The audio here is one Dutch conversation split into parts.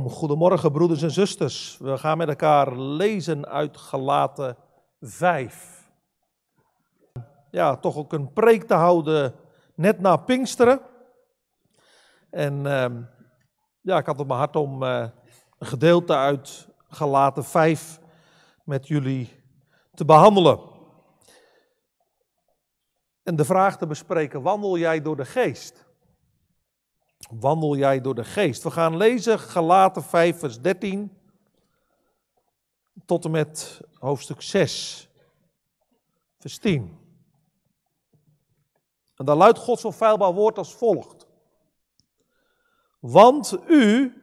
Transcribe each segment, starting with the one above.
Goedemorgen broeders en zusters. We gaan met elkaar lezen uit Galaten 5. Ja, toch ook een preek te houden net na Pinksteren. En ehm, ja, ik had op mijn hart om eh, een gedeelte uit Galaten 5 met jullie te behandelen. En de vraag te bespreken, wandel jij door de geest? wandel jij door de geest. We gaan lezen Galaten 5, vers 13 tot en met hoofdstuk 6, vers 10. En daar luidt Gods onfeilbaar woord als volgt. Want u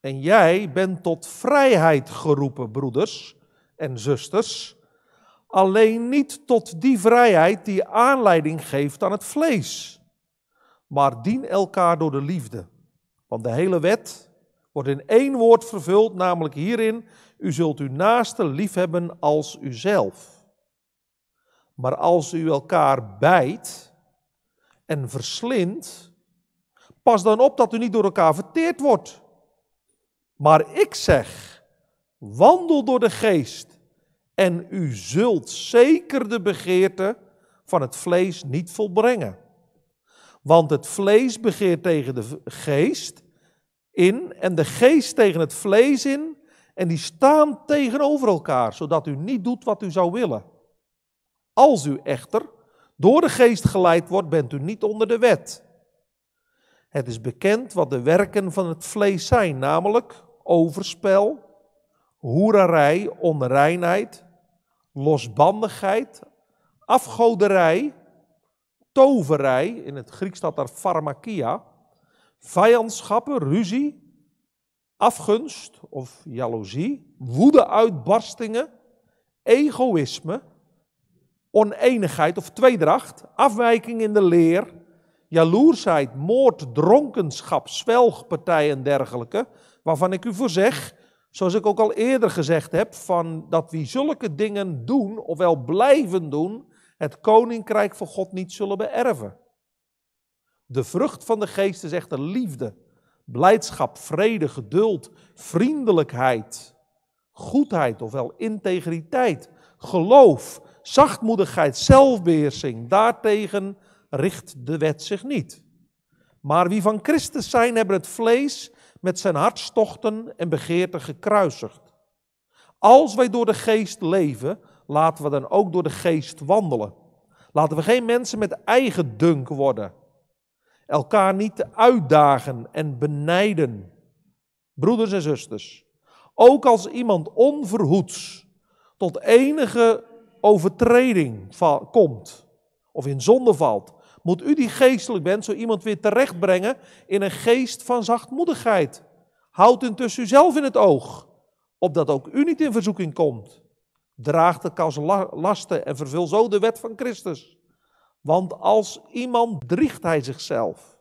en jij bent tot vrijheid geroepen, broeders en zusters, alleen niet tot die vrijheid die aanleiding geeft aan het vlees maar dien elkaar door de liefde. Want de hele wet wordt in één woord vervuld, namelijk hierin: U zult uw naaste liefhebben als uzelf. Maar als u elkaar bijt en verslindt, pas dan op dat u niet door elkaar verteerd wordt. Maar ik zeg: wandel door de geest en u zult zeker de begeerte van het vlees niet volbrengen. Want het vlees begeert tegen de geest in en de geest tegen het vlees in. En die staan tegenover elkaar, zodat u niet doet wat u zou willen. Als u echter door de geest geleid wordt, bent u niet onder de wet. Het is bekend wat de werken van het vlees zijn, namelijk overspel, hoerarij, onreinheid, losbandigheid, afgoderij, toverij, in het Grieks staat daar pharmakia, vijandschappen, ruzie, afgunst of jaloezie, woedeuitbarstingen, egoïsme, oneenigheid of tweedracht, afwijking in de leer, jaloersheid, moord, dronkenschap, zwelgpartijen en dergelijke, waarvan ik u voor zeg, zoals ik ook al eerder gezegd heb, van dat wie zulke dingen doen, ofwel blijven doen, het koninkrijk van God niet zullen beërven. De vrucht van de geest is echter liefde, blijdschap, vrede, geduld, vriendelijkheid, goedheid, ofwel integriteit, geloof, zachtmoedigheid, zelfbeheersing. Daartegen richt de wet zich niet. Maar wie van Christus zijn, hebben het vlees met zijn hartstochten en begeerten gekruisigd. Als wij door de geest leven, laten we dan ook door de geest wandelen. Laten we geen mensen met eigen dunk worden. Elkaar niet uitdagen en benijden. Broeders en zusters, ook als iemand onverhoeds tot enige overtreding komt of in zonde valt, moet u die geestelijk bent zo iemand weer terechtbrengen in een geest van zachtmoedigheid. Houd intussen uzelf in het oog, opdat ook u niet in verzoeking komt. Draag de lasten en vervul zo de wet van Christus. Want als iemand driegt hij zichzelf.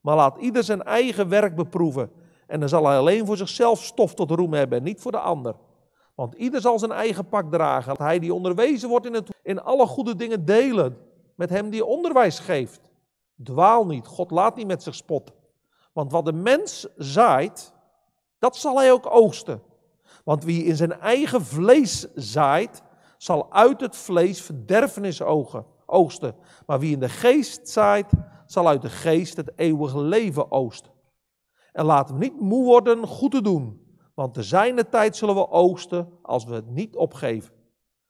Maar laat ieder zijn eigen werk beproeven. En dan zal hij alleen voor zichzelf stof tot roem hebben en niet voor de ander. Want ieder zal zijn eigen pak dragen. hij die onderwezen wordt in, het, in alle goede dingen delen met hem die onderwijs geeft. Dwaal niet, God laat niet met zich spot. Want wat de mens zaait, dat zal hij ook oogsten. Want wie in zijn eigen vlees zaait, zal uit het vlees verderfenis oogsten. Maar wie in de geest zaait, zal uit de geest het eeuwige leven oosten. En laten we niet moe worden goed te doen, want de zijne tijd zullen we oogsten als we het niet opgeven.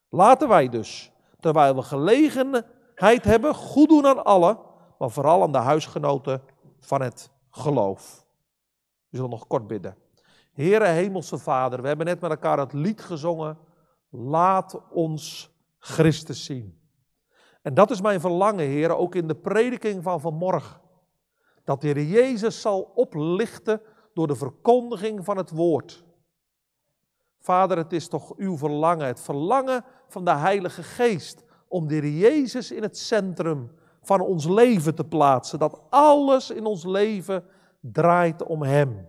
Laten wij dus, terwijl we gelegenheid hebben, goed doen aan allen, maar vooral aan de huisgenoten van het geloof. We zullen nog kort bidden. Heere Hemelse Vader, we hebben net met elkaar het lied gezongen. Laat ons Christus zien. En dat is mijn verlangen, Heere, ook in de prediking van vanmorgen. Dat de Jezus zal oplichten door de verkondiging van het woord. Vader, het is toch uw verlangen, het verlangen van de Heilige Geest, om de Heer Jezus in het centrum van ons leven te plaatsen. Dat alles in ons leven draait om Hem.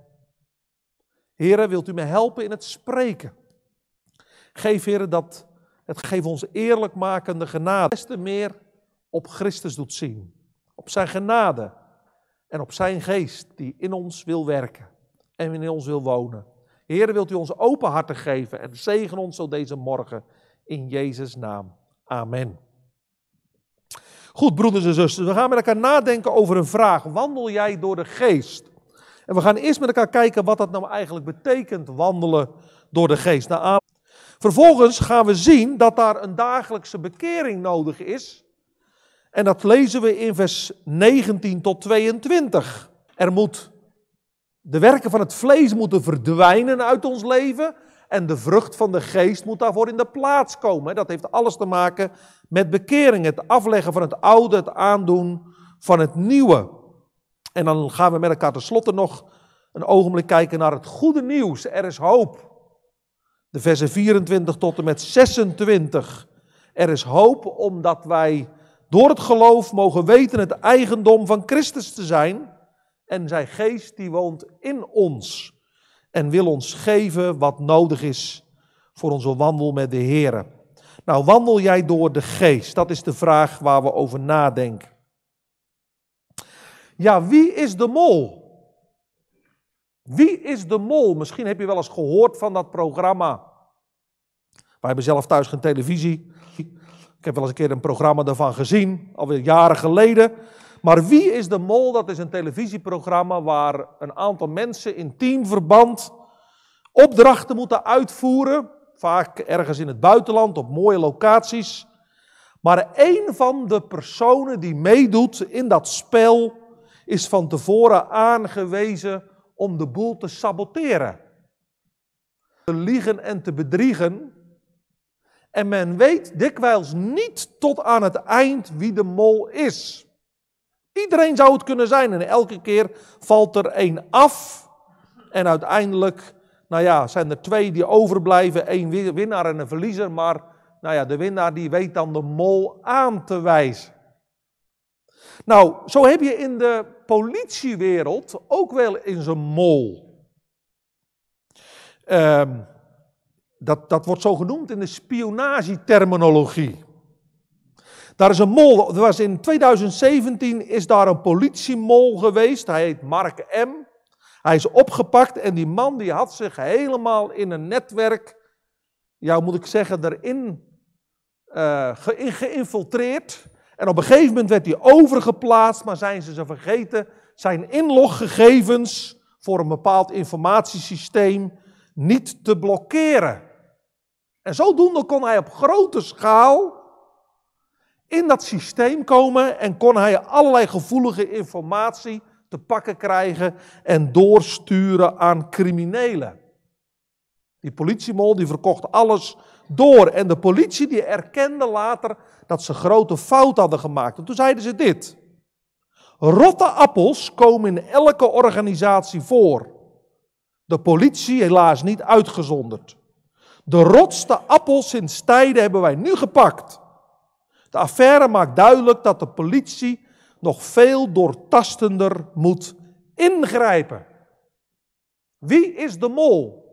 Heren, wilt u me helpen in het spreken? Geef, heren, dat het geef ons eerlijkmakende genade. Des te meer op Christus doet zien. Op zijn genade en op zijn geest die in ons wil werken en in ons wil wonen. Heren, wilt u ons open harten geven en zegen ons zo deze morgen in Jezus' naam. Amen. Goed, broeders en zusters, we gaan met elkaar nadenken over een vraag. Wandel jij door de geest? En we gaan eerst met elkaar kijken wat dat nou eigenlijk betekent, wandelen door de geest. Nou, Vervolgens gaan we zien dat daar een dagelijkse bekering nodig is. En dat lezen we in vers 19 tot 22. Er moet, de werken van het vlees moeten verdwijnen uit ons leven. En de vrucht van de geest moet daarvoor in de plaats komen. Dat heeft alles te maken met bekering, het afleggen van het oude, het aandoen van het nieuwe. En dan gaan we met elkaar tenslotte nog een ogenblik kijken naar het goede nieuws. Er is hoop. De versen 24 tot en met 26. Er is hoop omdat wij door het geloof mogen weten het eigendom van Christus te zijn. En zijn geest die woont in ons. En wil ons geven wat nodig is voor onze wandel met de Heer. Nou, wandel jij door de geest? Dat is de vraag waar we over nadenken. Ja, wie is de mol? Wie is de mol? Misschien heb je wel eens gehoord van dat programma. Wij hebben zelf thuis geen televisie. Ik heb wel eens een keer een programma daarvan gezien, alweer jaren geleden. Maar Wie is de Mol? Dat is een televisieprogramma waar een aantal mensen in teamverband opdrachten moeten uitvoeren. Vaak ergens in het buitenland, op mooie locaties. Maar een van de personen die meedoet in dat spel, is van tevoren aangewezen om de boel te saboteren. Te liegen en te bedriegen. En men weet dikwijls niet tot aan het eind wie de mol is. Iedereen zou het kunnen zijn en elke keer valt er één af. En uiteindelijk, nou ja, zijn er twee die overblijven, één winnaar en een verliezer. Maar nou ja, de winnaar die weet dan de mol aan te wijzen. Nou, zo heb je in de politiewereld ook wel in zijn mol. Ehm, dat, dat wordt zo genoemd in de spionageterminologie. Daar is een mol, er was in 2017 is daar een politiemol geweest, hij heet Mark M. Hij is opgepakt en die man die had zich helemaal in een netwerk, ja moet ik zeggen, erin uh, geïnfiltreerd. En op een gegeven moment werd hij overgeplaatst, maar zijn ze ze vergeten, zijn inloggegevens voor een bepaald informatiesysteem niet te blokkeren. En zodoende kon hij op grote schaal in dat systeem komen en kon hij allerlei gevoelige informatie te pakken krijgen en doorsturen aan criminelen. Die politiemol die verkocht alles door. En de politie die erkende later dat ze grote fouten hadden gemaakt. En toen zeiden ze dit. Rotte appels komen in elke organisatie voor. De politie helaas niet uitgezonderd. De rotste appels sinds tijden hebben wij nu gepakt. De affaire maakt duidelijk dat de politie nog veel doortastender moet ingrijpen. Wie is de mol?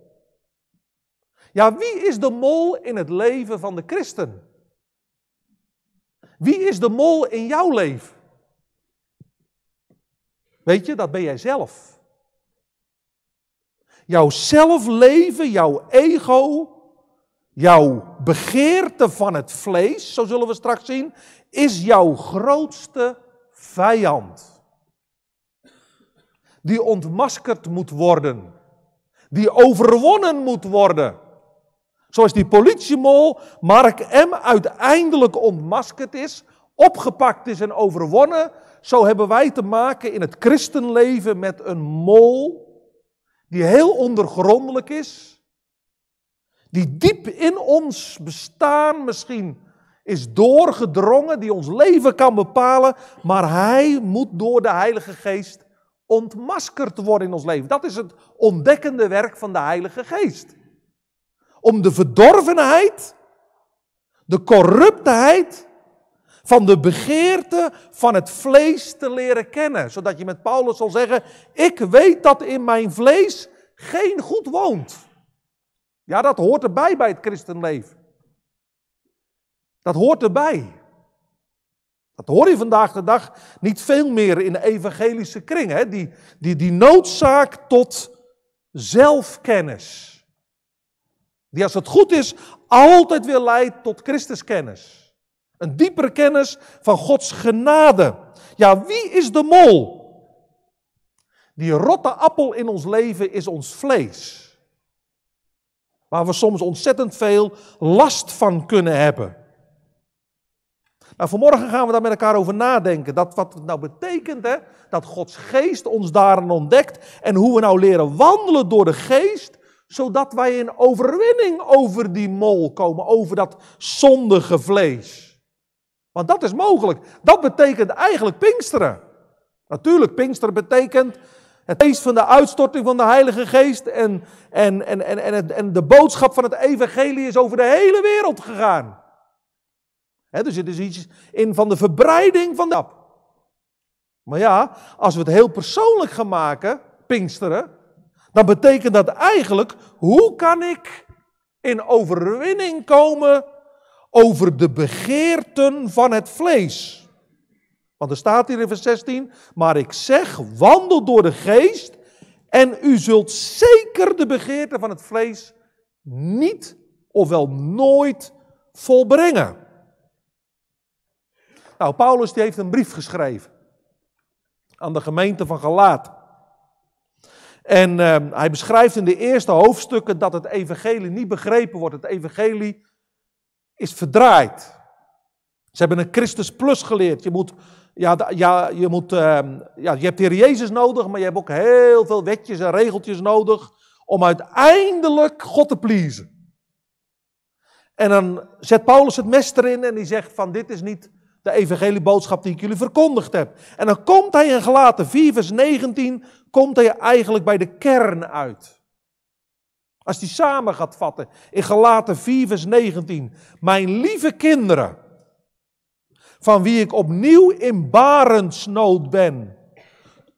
Ja, wie is de mol in het leven van de christen? Wie is de mol in jouw leven? Weet je, dat ben jij zelf. Jouw zelfleven, jouw ego, jouw begeerte van het vlees, zo zullen we straks zien, is jouw grootste vijand. Die ontmaskerd moet worden, die overwonnen moet worden. Zoals die politiemol Mark M. uiteindelijk ontmaskerd is, opgepakt is en overwonnen, zo hebben wij te maken in het christenleven met een mol die heel ondergrondelijk is, die diep in ons bestaan misschien is doorgedrongen, die ons leven kan bepalen, maar hij moet door de Heilige Geest ontmaskerd worden in ons leven. Dat is het ontdekkende werk van de Heilige Geest om de verdorvenheid, de corruptheid van de begeerte van het vlees te leren kennen. Zodat je met Paulus zal zeggen, ik weet dat in mijn vlees geen goed woont. Ja, dat hoort erbij bij het christenleven. Dat hoort erbij. Dat hoor je vandaag de dag niet veel meer in de evangelische kringen. Hè? Die, die, die noodzaak tot zelfkennis. Die als het goed is altijd weer leidt tot Christuskennis. Een diepere kennis van Gods genade. Ja, wie is de mol? Die rotte appel in ons leven is ons vlees. Waar we soms ontzettend veel last van kunnen hebben. Nou, vanmorgen gaan we daar met elkaar over nadenken. Dat wat het nou betekent, hè? dat Gods geest ons daarin ontdekt. En hoe we nou leren wandelen door de geest zodat wij in overwinning over die mol komen, over dat zondige vlees. Want dat is mogelijk. Dat betekent eigenlijk Pinksteren. Natuurlijk, Pinksteren betekent het feest van de uitstorting van de Heilige Geest en, en, en, en, en, en de boodschap van het Evangelie is over de hele wereld gegaan. zit dus iets in van de verbreiding van de. Maar ja, als we het heel persoonlijk gaan maken, Pinksteren, dan betekent dat eigenlijk, hoe kan ik in overwinning komen over de begeerten van het vlees? Want er staat hier in vers 16, maar ik zeg, wandel door de geest en u zult zeker de begeerten van het vlees niet ofwel nooit volbrengen. Nou, Paulus die heeft een brief geschreven aan de gemeente van Galaat. En ehm, hij beschrijft in de eerste hoofdstukken dat het evangelie niet begrepen wordt. Het evangelie is verdraaid. Ze hebben een Christus plus geleerd. Je moet, ja, ja, je moet, ehm, ja, je hebt hier Jezus nodig, maar je hebt ook heel veel wetjes en regeltjes nodig om uiteindelijk God te pleasen. En dan zet Paulus het mes erin en die zegt van dit is niet de evangelieboodschap die ik jullie verkondigd heb. En dan komt hij in Gelaten 4 vers 19 komt hij eigenlijk bij de kern uit. Als hij samen gaat vatten in Galaten 4, vers 19. Mijn lieve kinderen, van wie ik opnieuw in barensnood ben,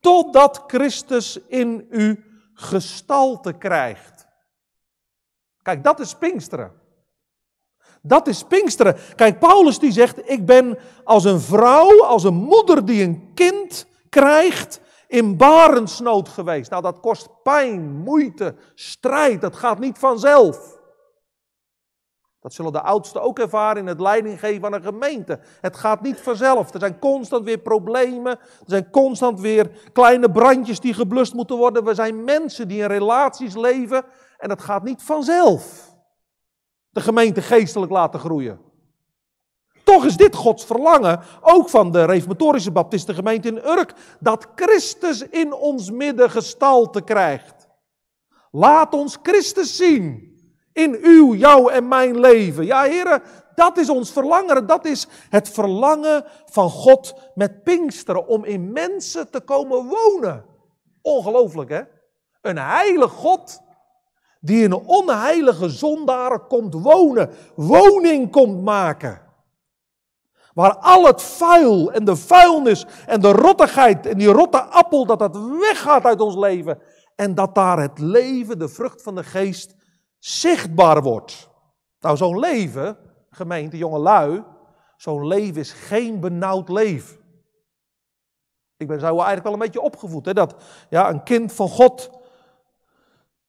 totdat Christus in u gestalte krijgt. Kijk, dat is Pinksteren. Dat is Pinksteren. Kijk, Paulus die zegt, ik ben als een vrouw, als een moeder die een kind krijgt, in barensnood geweest. Nou, dat kost pijn, moeite, strijd. Dat gaat niet vanzelf. Dat zullen de oudsten ook ervaren in het leidinggeven van een gemeente. Het gaat niet vanzelf. Er zijn constant weer problemen. Er zijn constant weer kleine brandjes die geblust moeten worden. We zijn mensen die in relaties leven en dat gaat niet vanzelf. De gemeente geestelijk laten groeien. Toch is dit Gods verlangen, ook van de reformatorische baptistengemeente in Urk, dat Christus in ons midden gestalte krijgt. Laat ons Christus zien in uw, jouw en mijn leven. Ja, heren, dat is ons verlangen. Dat is het verlangen van God met Pinksteren om in mensen te komen wonen. Ongelooflijk, hè? Een heilig God die in onheilige zondaren komt wonen, woning komt maken. Waar al het vuil en de vuilnis en de rottigheid en die rotte appel, dat dat weggaat uit ons leven. En dat daar het leven, de vrucht van de geest, zichtbaar wordt. Nou, zo'n leven, gemeente, jongelui, zo'n leven is geen benauwd leven. Ik ben zo eigenlijk wel een beetje opgevoed, hè? dat ja, een kind van God,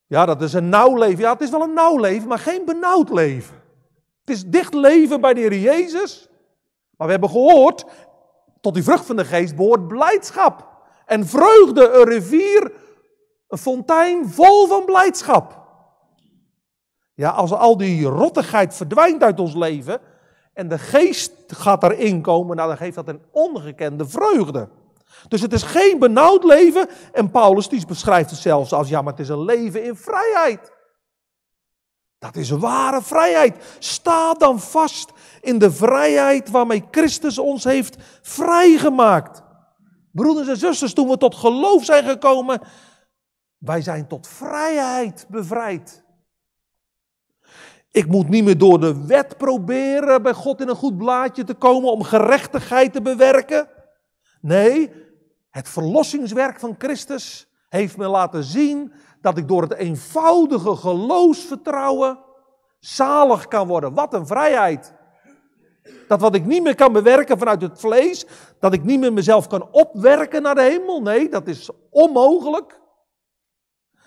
ja, dat is een nauw leven. Ja, het is wel een nauw leven, maar geen benauwd leven. Het is dicht leven bij de Heer Jezus, maar we hebben gehoord, tot die vrucht van de geest behoort blijdschap. En vreugde, een rivier, een fontein vol van blijdschap. Ja, als al die rottigheid verdwijnt uit ons leven en de geest gaat erin komen, nou dan geeft dat een ongekende vreugde. Dus het is geen benauwd leven en Paulus die beschrijft het zelfs als, ja maar het is een leven in vrijheid. Dat is een ware vrijheid. Sta dan vast in de vrijheid waarmee Christus ons heeft vrijgemaakt. Broeders en zusters, toen we tot geloof zijn gekomen, wij zijn tot vrijheid bevrijd. Ik moet niet meer door de wet proberen bij God in een goed blaadje te komen om gerechtigheid te bewerken. Nee, het verlossingswerk van Christus heeft me laten zien dat ik door het eenvoudige geloofsvertrouwen zalig kan worden. Wat een vrijheid! Dat wat ik niet meer kan bewerken vanuit het vlees, dat ik niet meer mezelf kan opwerken naar de hemel. Nee, dat is onmogelijk.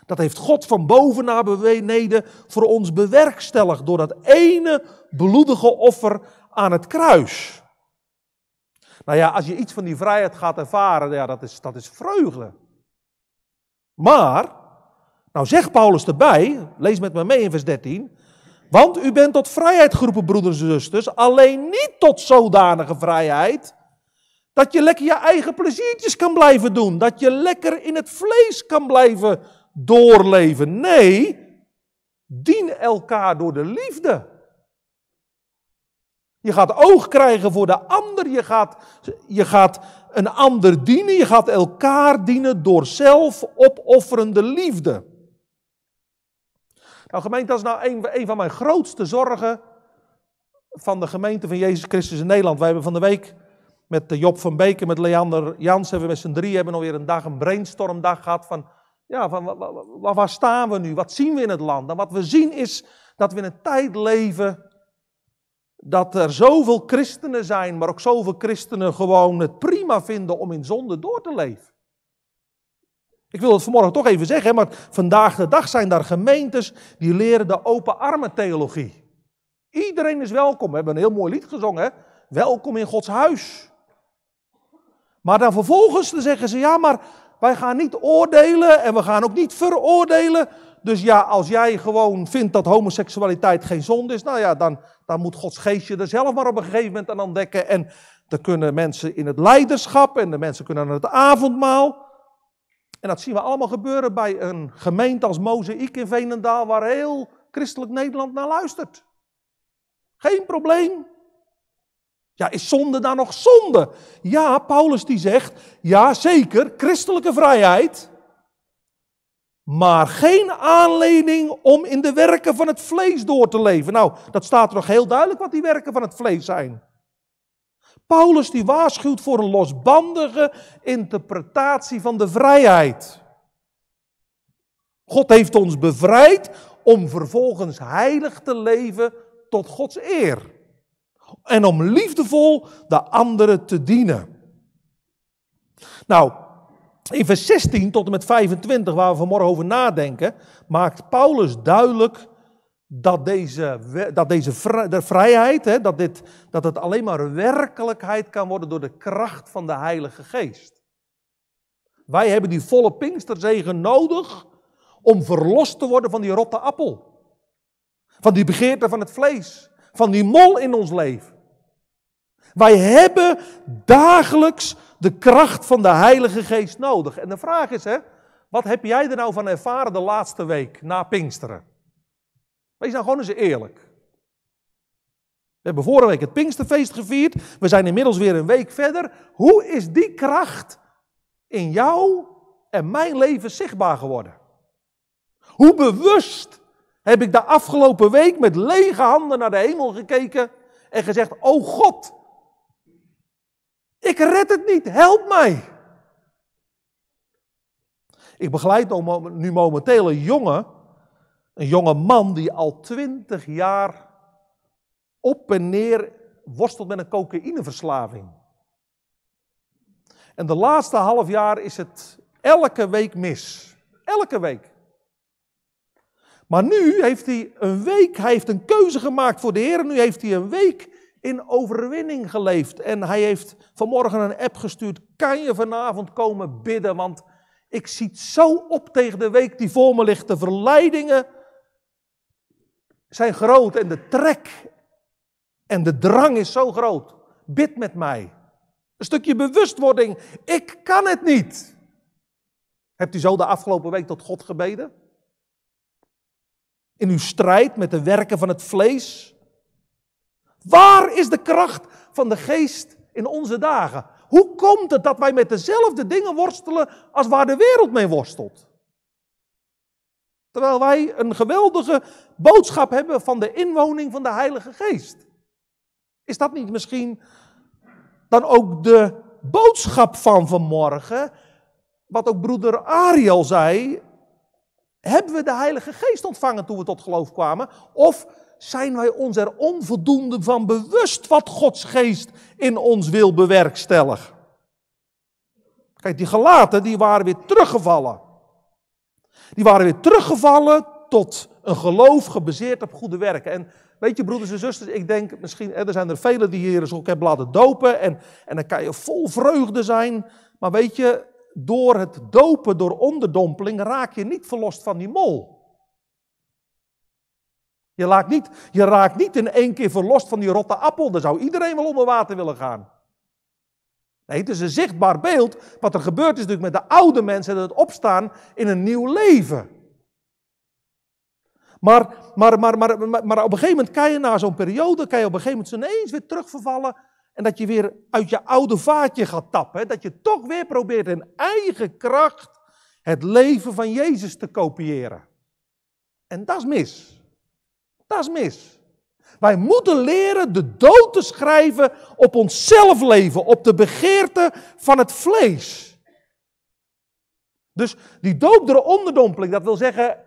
Dat heeft God van boven naar beneden voor ons bewerkstelligd door dat ene bloedige offer aan het kruis. Nou ja, als je iets van die vrijheid gaat ervaren, ja, dat, is, dat is vreugde. Maar, nou zegt Paulus erbij, lees met me mee in vers 13. Want u bent tot vrijheid geroepen, broeders en zusters. Alleen niet tot zodanige vrijheid. Dat je lekker je eigen pleziertjes kan blijven doen. Dat je lekker in het vlees kan blijven doorleven. Nee, dien elkaar door de liefde. Je gaat oog krijgen voor de ander. Je gaat, je gaat een ander dienen. Je gaat elkaar dienen door zelfopofferende liefde. Nou gemeente, dat is nou een, van mijn grootste zorgen van de gemeente van Jezus Christus in Nederland. Wij hebben van de week met Job van Beken, met Leander Jans, hebben we met z'n drie hebben alweer een dag, een brainstormdag gehad van, ja, van waar, waar staan we nu? Wat zien we in het land? En wat we zien is dat we in een tijd leven dat er zoveel christenen zijn, maar ook zoveel christenen gewoon het prima vinden om in zonde door te leven. Ik wil het vanmorgen toch even zeggen, maar vandaag de dag zijn daar gemeentes die leren de open armen theologie. Iedereen is welkom. We hebben een heel mooi lied gezongen. Welkom in Gods huis. Maar dan vervolgens zeggen ze, ja, maar wij gaan niet oordelen en we gaan ook niet veroordelen. Dus ja, als jij gewoon vindt dat homoseksualiteit geen zonde is, nou ja, dan, dan moet Gods geestje er zelf maar op een gegeven moment aan ontdekken. En dan kunnen mensen in het leiderschap en de mensen kunnen aan het avondmaal. En dat zien we allemaal gebeuren bij een gemeente als Mozaïek in Veenendaal, waar heel christelijk Nederland naar luistert. Geen probleem. Ja, is zonde dan nog zonde? Ja, Paulus die zegt, ja zeker, christelijke vrijheid, maar geen aanleiding om in de werken van het vlees door te leven. Nou, dat staat er nog heel duidelijk wat die werken van het vlees zijn. Paulus die waarschuwt voor een losbandige interpretatie van de vrijheid. God heeft ons bevrijd om vervolgens heilig te leven tot Gods eer. En om liefdevol de anderen te dienen. Nou, in vers 16 tot en met 25, waar we vanmorgen over nadenken, maakt Paulus duidelijk dat deze, dat deze de vrijheid, hè, dat, dit, dat het alleen maar werkelijkheid kan worden door de kracht van de Heilige Geest. Wij hebben die volle Pinksterzegen nodig om verlost te worden van die rotte appel. Van die begeerte van het vlees. Van die mol in ons leven. Wij hebben dagelijks de kracht van de Heilige Geest nodig. En de vraag is, hè, wat heb jij er nou van ervaren de laatste week na Pinksteren? Wees nou gewoon eens eerlijk. We hebben vorige week het Pinksterfeest gevierd. We zijn inmiddels weer een week verder. Hoe is die kracht in jou en mijn leven zichtbaar geworden? Hoe bewust heb ik de afgelopen week met lege handen naar de hemel gekeken en gezegd: Oh God, ik red het niet, help mij. Ik begeleid nu momenteel een jongen een jonge man die al twintig jaar op en neer worstelt met een cocaïneverslaving. En de laatste half jaar is het elke week mis. Elke week. Maar nu heeft hij een week, hij heeft een keuze gemaakt voor de Heer. Nu heeft hij een week in overwinning geleefd. En hij heeft vanmorgen een app gestuurd. Kan je vanavond komen bidden? Want ik ziet zo op tegen de week die voor me ligt. De verleidingen zijn groot en de trek en de drang is zo groot. Bid met mij. Een stukje bewustwording. Ik kan het niet. Hebt u zo de afgelopen week tot God gebeden? In uw strijd met de werken van het vlees? Waar is de kracht van de geest in onze dagen? Hoe komt het dat wij met dezelfde dingen worstelen als waar de wereld mee worstelt? Terwijl wij een geweldige boodschap hebben van de inwoning van de Heilige Geest. Is dat niet misschien dan ook de boodschap van vanmorgen? Wat ook broeder Ariel zei. Hebben we de Heilige Geest ontvangen toen we tot geloof kwamen? Of zijn wij ons er onvoldoende van bewust wat Gods Geest in ons wil bewerkstelligen? Kijk, die gelaten die waren weer teruggevallen. Die waren weer teruggevallen tot een geloof gebaseerd op goede werken. En weet je, broeders en zusters, ik denk misschien, er zijn er velen die hier eens ook hebben laten dopen. En, en dan kan je vol vreugde zijn. Maar weet je, door het dopen, door onderdompeling, raak je niet verlost van die mol. Je, niet, je raakt niet in één keer verlost van die rotte appel. Dan zou iedereen wel onder water willen gaan het is een zichtbaar beeld. Wat er gebeurt is natuurlijk met de oude mensen dat het opstaan in een nieuw leven. Maar, maar, maar, maar, maar, op een gegeven moment kan je na zo'n periode, kan je op een gegeven moment ineens weer terugvervallen. En dat je weer uit je oude vaatje gaat tappen. Dat je toch weer probeert in eigen kracht het leven van Jezus te kopiëren. En dat is mis. Dat is mis. Wij moeten leren de dood te schrijven op ons zelfleven, op de begeerte van het vlees. Dus die doopdere onderdompeling, dat wil zeggen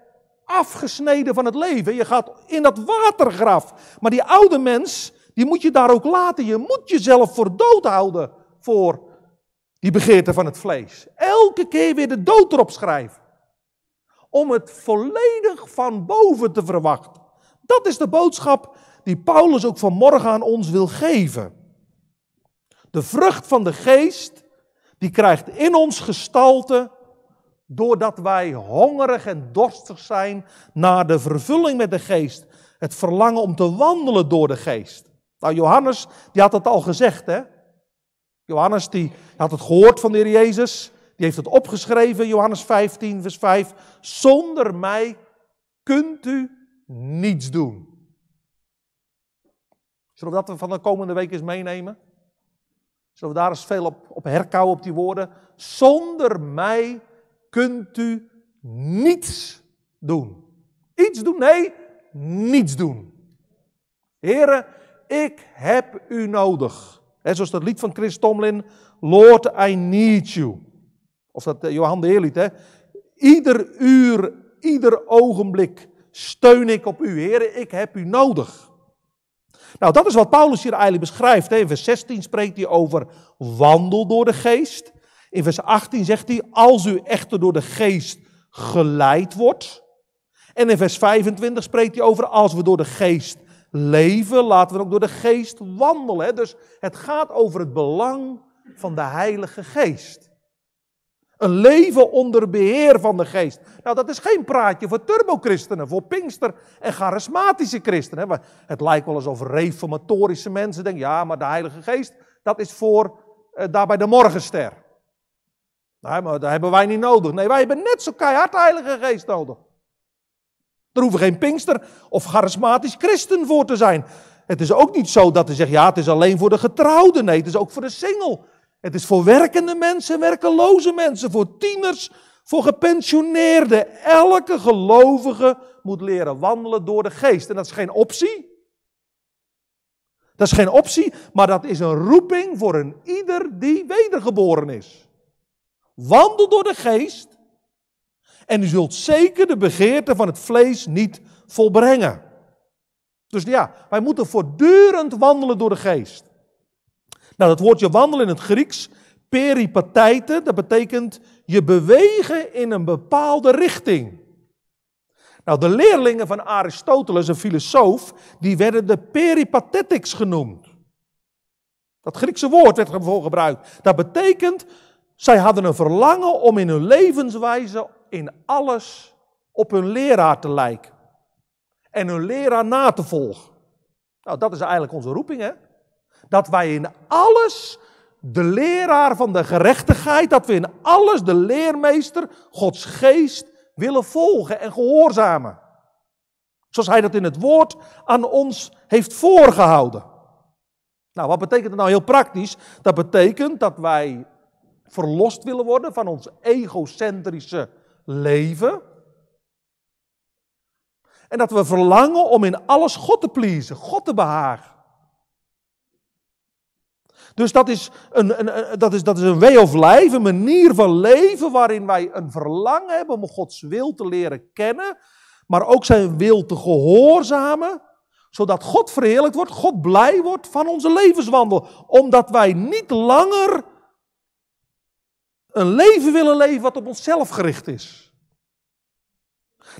afgesneden van het leven. Je gaat in dat watergraf. Maar die oude mens, die moet je daar ook laten. Je moet jezelf voor dood houden voor die begeerte van het vlees. Elke keer weer de dood erop schrijven. Om het volledig van boven te verwachten. Dat is de boodschap die Paulus ook vanmorgen aan ons wil geven. De vrucht van de geest, die krijgt in ons gestalte doordat wij hongerig en dorstig zijn naar de vervulling met de geest. Het verlangen om te wandelen door de geest. Nou, Johannes, die had het al gezegd, hè? Johannes, die had het gehoord van de Heer Jezus. Die heeft het opgeschreven, Johannes 15, vers 5. Zonder mij kunt u niets doen. Zullen we dat van de komende week eens meenemen? Zullen we daar eens veel op, op herkauwen, op die woorden? Zonder mij kunt u niets doen. Iets doen? Nee, niets doen. Heren, ik heb u nodig. He, zoals dat lied van Chris Tomlin, Lord, I need you. Of dat eh, Johan de Heerlied, hè. Ieder uur, ieder ogenblik steun ik op u. Heren, ik heb u nodig. Nou, dat is wat Paulus hier eigenlijk beschrijft. In vers 16 spreekt hij over wandel door de geest. In vers 18 zegt hij, als u echter door de geest geleid wordt. En in vers 25 spreekt hij over als we door de geest leven, laten we ook door de geest wandelen. Dus het gaat over het belang van de Heilige Geest. Een leven onder beheer van de geest. Nou, dat is geen praatje voor turbochristenen, voor pinkster- en charismatische christenen. het lijkt wel alsof reformatorische mensen denken, ja, maar de Heilige Geest, dat is voor eh, daar de morgenster. Nee, maar dat hebben wij niet nodig. Nee, wij hebben net zo keihard de Heilige Geest nodig. Er hoeven geen pinkster of charismatisch christen voor te zijn. Het is ook niet zo dat ze zegt, ja, het is alleen voor de getrouwden. Nee, het is ook voor de single. Het is voor werkende mensen, werkeloze mensen, voor tieners, voor gepensioneerden. Elke gelovige moet leren wandelen door de geest. En dat is geen optie. Dat is geen optie, maar dat is een roeping voor een ieder die wedergeboren is. Wandel door de geest en u zult zeker de begeerte van het vlees niet volbrengen. Dus ja, wij moeten voortdurend wandelen door de geest. Nou, dat woordje wandelen in het Grieks, peripateten, dat betekent je bewegen in een bepaalde richting. Nou, de leerlingen van Aristoteles, een filosoof, die werden de peripatetics genoemd. Dat Griekse woord werd ervoor gebruikt. Dat betekent, zij hadden een verlangen om in hun levenswijze in alles op hun leraar te lijken. En hun leraar na te volgen. Nou, dat is eigenlijk onze roeping, hè? Dat wij in alles de leraar van de gerechtigheid, dat we in alles de leermeester, Gods geest, willen volgen en gehoorzamen. Zoals hij dat in het woord aan ons heeft voorgehouden. Nou, wat betekent dat nou heel praktisch? Dat betekent dat wij verlost willen worden van ons egocentrische leven. En dat we verlangen om in alles God te pleasen, God te behagen. Dus dat is een, een, dat, is, dat is een way of life, een manier van leven waarin wij een verlangen hebben om Gods wil te leren kennen, maar ook zijn wil te gehoorzamen, zodat God verheerlijkt wordt, God blij wordt van onze levenswandel, omdat wij niet langer een leven willen leven wat op onszelf gericht is.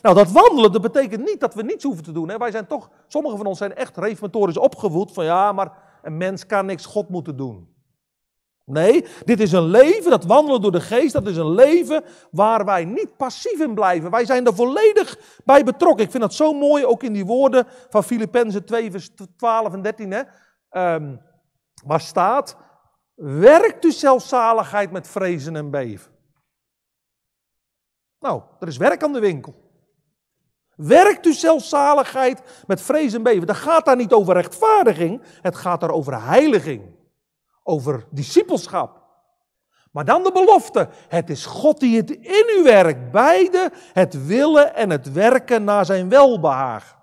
Nou, dat wandelen, dat betekent niet dat we niets hoeven te doen. Hè? Wij zijn toch, sommigen van ons zijn echt reformatorisch opgevoed van ja, maar een mens kan niks God moeten doen. Nee, dit is een leven, dat wandelen door de geest, dat is een leven waar wij niet passief in blijven. Wij zijn er volledig bij betrokken. Ik vind dat zo mooi, ook in die woorden van Filippenzen 2, vers 12 en 13, hè, ehm, waar staat, werkt u zelfzaligheid met vrezen en beven. Nou, er is werk aan de winkel. Werkt uw zelfzaligheid met vrees en beven. Dat gaat daar niet over rechtvaardiging, het gaat daar over heiliging, over discipelschap. Maar dan de belofte, het is God die het in u werkt, beide het willen en het werken naar zijn welbehaag.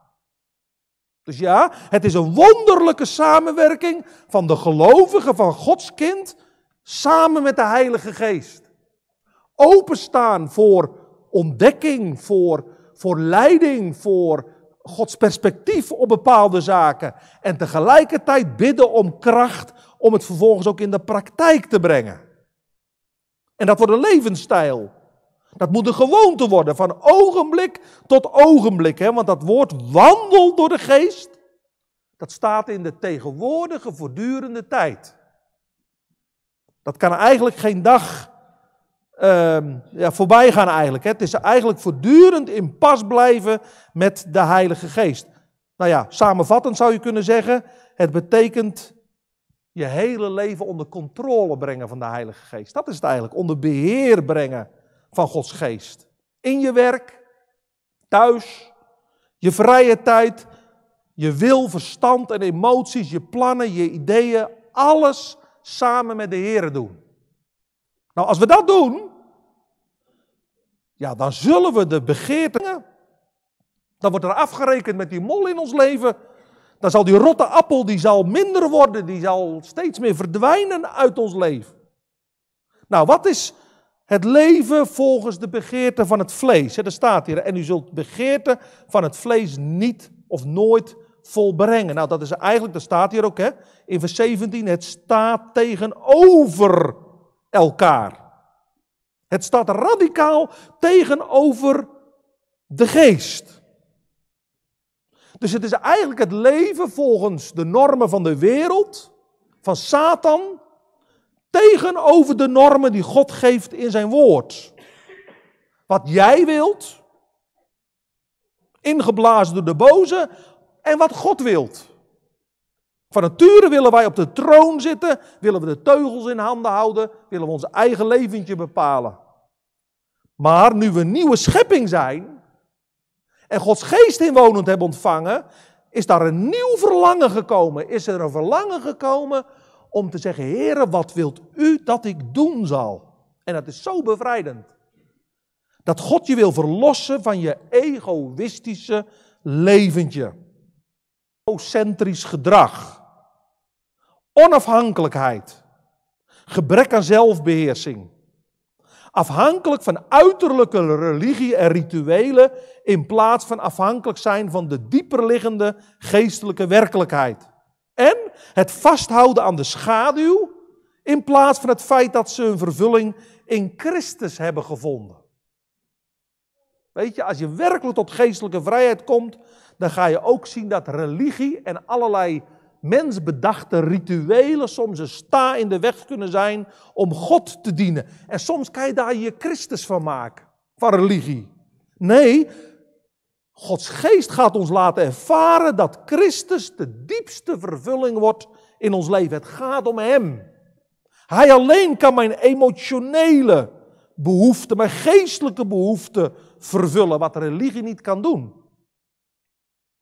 Dus ja, het is een wonderlijke samenwerking van de gelovigen, van Gods kind, samen met de Heilige Geest. Openstaan voor ontdekking, voor voor leiding, voor Gods perspectief op bepaalde zaken. En tegelijkertijd bidden om kracht om het vervolgens ook in de praktijk te brengen. En dat wordt een levensstijl. Dat moet een gewoonte worden, van ogenblik tot ogenblik. Hè? Want dat woord wandel door de geest, dat staat in de tegenwoordige voortdurende tijd. Dat kan eigenlijk geen dag uh, ja, voorbij gaan eigenlijk. Het is eigenlijk voortdurend in pas blijven met de Heilige Geest. Nou ja, samenvattend zou je kunnen zeggen, het betekent je hele leven onder controle brengen van de Heilige Geest. Dat is het eigenlijk, onder beheer brengen van Gods Geest. In je werk, thuis, je vrije tijd, je wil, verstand en emoties, je plannen, je ideeën, alles samen met de Heer doen. Nou, als we dat doen, ja, dan zullen we de begeerten. Dan wordt er afgerekend met die mol in ons leven. Dan zal die rotte appel, die zal minder worden, die zal steeds meer verdwijnen uit ons leven. Nou, wat is het leven volgens de begeerte van het vlees? Er staat hier, en u zult de begeerte van het vlees niet of nooit volbrengen. Nou, dat is eigenlijk, dat staat hier ook hè, in vers 17, het staat tegenover elkaar. Het staat radicaal tegenover de geest. Dus het is eigenlijk het leven volgens de normen van de wereld, van Satan, tegenover de normen die God geeft in zijn woord. Wat jij wilt, ingeblazen door de boze, en wat God wilt. Van nature willen wij op de troon zitten, willen we de teugels in handen houden, willen we ons eigen leventje bepalen. Maar nu we nieuwe schepping zijn en Gods geest inwonend hebben ontvangen, is daar een nieuw verlangen gekomen. Is er een verlangen gekomen om te zeggen, Heere, wat wilt u dat ik doen zal? En dat is zo bevrijdend. Dat God je wil verlossen van je egoïstische leventje. Egocentrisch gedrag. Onafhankelijkheid. Gebrek aan zelfbeheersing. Afhankelijk van uiterlijke religie en rituelen in plaats van afhankelijk zijn van de dieperliggende geestelijke werkelijkheid. En het vasthouden aan de schaduw in plaats van het feit dat ze hun vervulling in Christus hebben gevonden. Weet je, als je werkelijk tot geestelijke vrijheid komt, dan ga je ook zien dat religie en allerlei bedachte rituelen soms een sta in de weg kunnen zijn om God te dienen. En soms kan je daar je Christus van maken, van religie. Nee, Gods geest gaat ons laten ervaren dat Christus de diepste vervulling wordt in ons leven. Het gaat om Hem. Hij alleen kan mijn emotionele behoeften, mijn geestelijke behoeften vervullen, wat religie niet kan doen.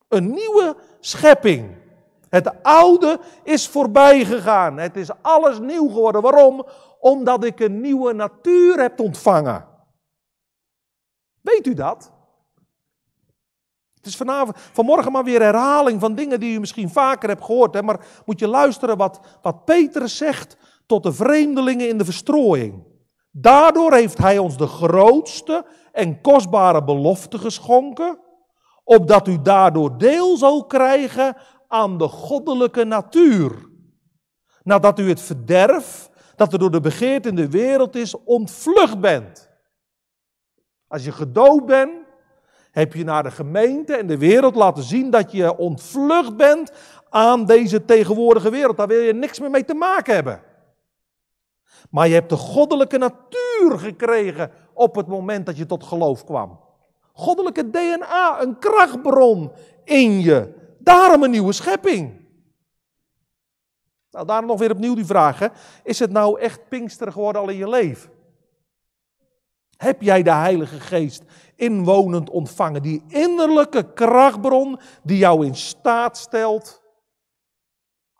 Een nieuwe schepping. Het oude is voorbij gegaan. Het is alles nieuw geworden. Waarom? Omdat ik een nieuwe natuur heb ontvangen. Weet u dat? Het is vanavond, vanmorgen maar weer herhaling van dingen die u misschien vaker hebt gehoord. Hè? Maar moet je luisteren wat, wat Petrus zegt tot de vreemdelingen in de verstrooiing. Daardoor heeft hij ons de grootste en kostbare belofte geschonken, opdat u daardoor deel zou krijgen aan de goddelijke natuur. Nadat u het verderf dat er door de begeerte in de wereld is ontvlucht bent. Als je gedood bent, heb je naar de gemeente en de wereld laten zien dat je ontvlucht bent aan deze tegenwoordige wereld. Daar wil je niks meer mee te maken hebben. Maar je hebt de goddelijke natuur gekregen op het moment dat je tot geloof kwam. Goddelijke DNA, een krachtbron in je. Daarom een nieuwe schepping. Nou, daarom nog weer opnieuw die vraag. Is het nou echt Pinkster geworden al in je leven? Heb jij de Heilige Geest inwonend ontvangen? Die innerlijke krachtbron die jou in staat stelt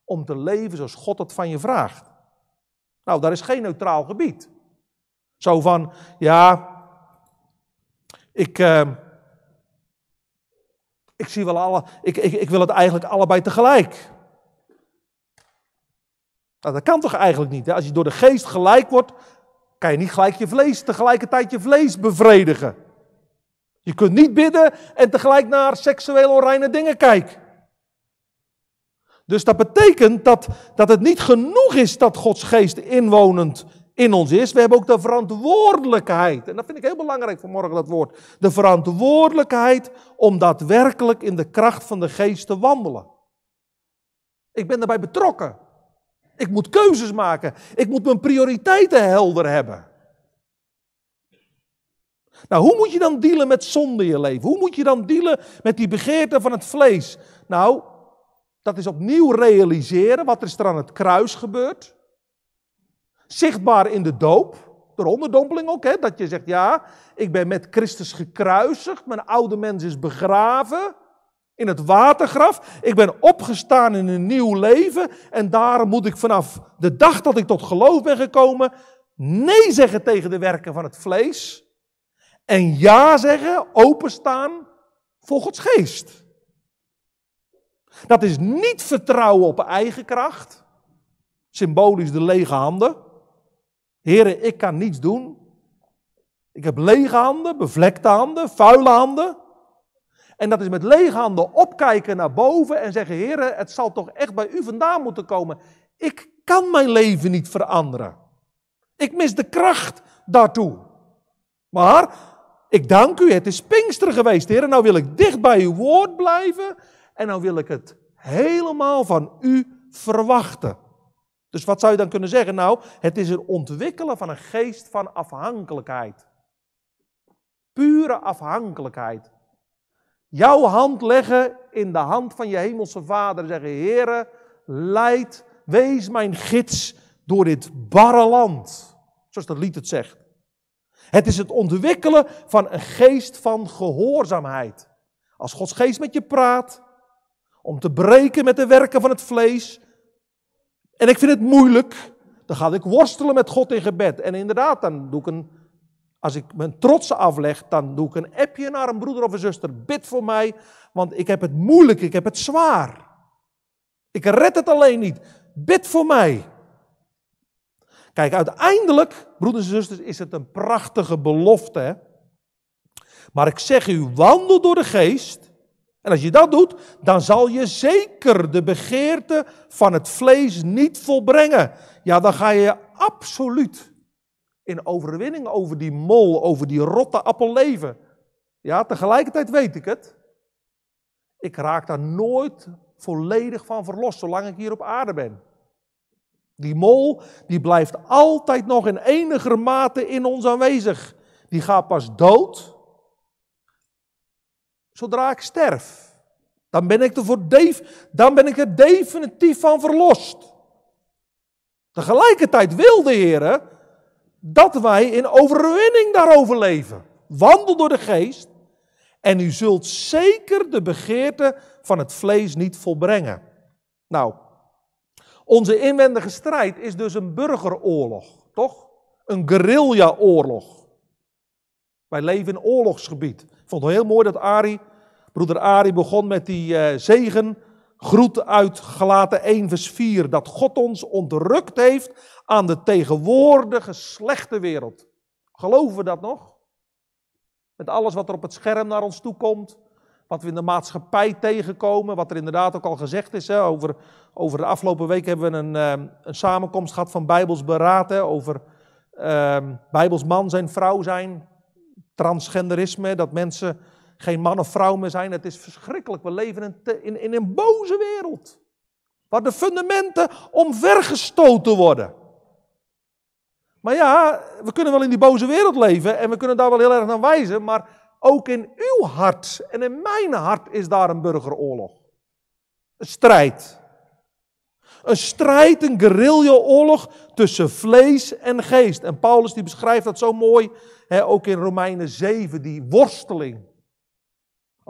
om te leven zoals God het van je vraagt. Nou, daar is geen neutraal gebied. Zo van, ja, ik, eh, ik zie wel alle, ik, ik, ik wil het eigenlijk allebei tegelijk. Nou, dat kan toch eigenlijk niet? Hè? Als je door de geest gelijk wordt, kan je niet gelijk je vlees, tegelijkertijd je vlees bevredigen. Je kunt niet bidden en tegelijk naar seksueel onreine dingen kijken. Dus dat betekent dat, dat het niet genoeg is dat Gods geest inwonend in ons is. We hebben ook de verantwoordelijkheid. En dat vind ik heel belangrijk vanmorgen, dat woord. De verantwoordelijkheid om daadwerkelijk in de kracht van de geest te wandelen. Ik ben daarbij betrokken. Ik moet keuzes maken. Ik moet mijn prioriteiten helder hebben. Nou, hoe moet je dan dealen met zonde in je leven? Hoe moet je dan dealen met die begeerte van het vlees? Nou, dat is opnieuw realiseren wat er is er aan het kruis gebeurt. Zichtbaar in de doop, de onderdompeling ook, hè, dat je zegt, ja, ik ben met Christus gekruisigd, mijn oude mens is begraven in het watergraf, ik ben opgestaan in een nieuw leven en daarom moet ik vanaf de dag dat ik tot geloof ben gekomen, nee zeggen tegen de werken van het vlees en ja zeggen, openstaan voor Gods geest. Dat is niet vertrouwen op eigen kracht, symbolisch de lege handen. Heren, ik kan niets doen. Ik heb lege handen, bevlekte handen, vuile handen. En dat is met lege handen opkijken naar boven en zeggen: Heer, het zal toch echt bij u vandaan moeten komen. Ik kan mijn leven niet veranderen. Ik mis de kracht daartoe. Maar ik dank u, het is Pinkster geweest, Heer. nou wil ik dicht bij uw woord blijven. En nou wil ik het helemaal van u verwachten. Dus wat zou je dan kunnen zeggen? Nou, het is het ontwikkelen van een geest van afhankelijkheid. Pure afhankelijkheid. Jouw hand leggen in de hand van je hemelse vader en zeggen: Heere, leid, wees mijn gids door dit barre land. Zoals dat lied het zegt. Het is het ontwikkelen van een geest van gehoorzaamheid. Als Gods geest met je praat, om te breken met de werken van het vlees, en ik vind het moeilijk, dan ga ik worstelen met God in gebed. En inderdaad, dan doe ik een, als ik mijn trots afleg, dan doe ik een appje naar een broeder of een zuster. Bid voor mij, want ik heb het moeilijk, ik heb het zwaar. Ik red het alleen niet. Bid voor mij. Kijk, uiteindelijk, broeders en zusters, is het een prachtige belofte. Maar ik zeg u, wandel door de geest en als je dat doet, dan zal je zeker de begeerte van het vlees niet volbrengen. Ja, dan ga je absoluut in overwinning over die mol, over die rotte appel leven. Ja, tegelijkertijd weet ik het. Ik raak daar nooit volledig van verlost, zolang ik hier op aarde ben. Die mol, die blijft altijd nog in enige mate in ons aanwezig. Die gaat pas dood zodra ik sterf. Dan ben ik er, voor dan ben ik er definitief van verlost. Tegelijkertijd wil de Heer dat wij in overwinning daarover leven. Wandel door de geest en u zult zeker de begeerte van het vlees niet volbrengen. Nou, onze inwendige strijd is dus een burgeroorlog, toch? Een guerrillaoorlog. Wij leven in oorlogsgebied. Ik vond het heel mooi dat Ari Broeder Ari begon met die eh, zegen. Groet uit gelaten 1 vers 4. Dat God ons ontrukt heeft aan de tegenwoordige slechte wereld. Geloven we dat nog? Met alles wat er op het scherm naar ons toe komt. Wat we in de maatschappij tegenkomen. Wat er inderdaad ook al gezegd is. Hè, over, over de afgelopen week hebben we een, ehm, een samenkomst gehad van Bijbels Beraten over uh, ehm, Bijbels man zijn, vrouw zijn. Transgenderisme. Dat mensen geen man of vrouw meer zijn. Het is verschrikkelijk. We leven in, in, een boze wereld. Waar de fundamenten omvergestoten worden. Maar ja, we kunnen wel in die boze wereld leven en we kunnen daar wel heel erg naar wijzen, maar ook in uw hart en in mijn hart is daar een burgeroorlog. Een strijd. Een strijd, een guerrillaoorlog tussen vlees en geest. En Paulus die beschrijft dat zo mooi, ook in Romeinen 7, die worsteling.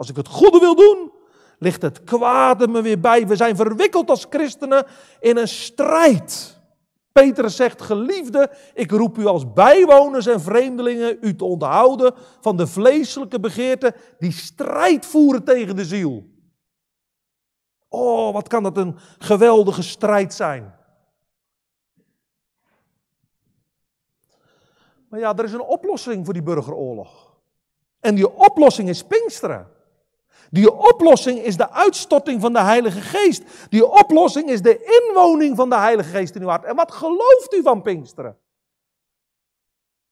Als ik het goede wil doen, ligt het kwade me weer bij. We zijn verwikkeld als christenen in een strijd. Petrus zegt, geliefde, ik roep u als bijwoners en vreemdelingen u te onthouden van de vleeselijke begeerten die strijd voeren tegen de ziel. Oh, wat kan dat een geweldige strijd zijn. Maar ja, er is een oplossing voor die burgeroorlog. En die oplossing is Pinksteren. Die oplossing is de uitstorting van de Heilige Geest. Die oplossing is de inwoning van de Heilige Geest in uw hart. En wat gelooft u van Pinksteren?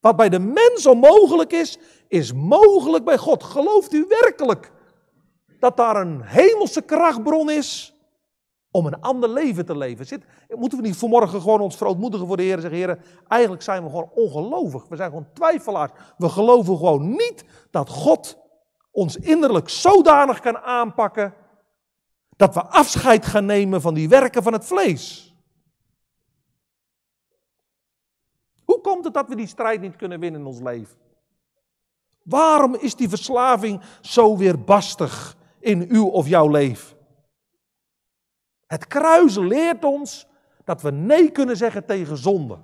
Wat bij de mens onmogelijk is, is mogelijk bij God. Gelooft u werkelijk dat daar een hemelse krachtbron is om een ander leven te leven? Zit, moeten we niet vanmorgen gewoon ons verootmoedigen voor de Heer en zeggen: eigenlijk zijn we gewoon ongelovig. We zijn gewoon twijfelaars. We geloven gewoon niet dat God ons innerlijk zodanig kan aanpakken dat we afscheid gaan nemen van die werken van het vlees. Hoe komt het dat we die strijd niet kunnen winnen in ons leven? Waarom is die verslaving zo weer bastig in uw of jouw leven? Het kruis leert ons dat we nee kunnen zeggen tegen zonde.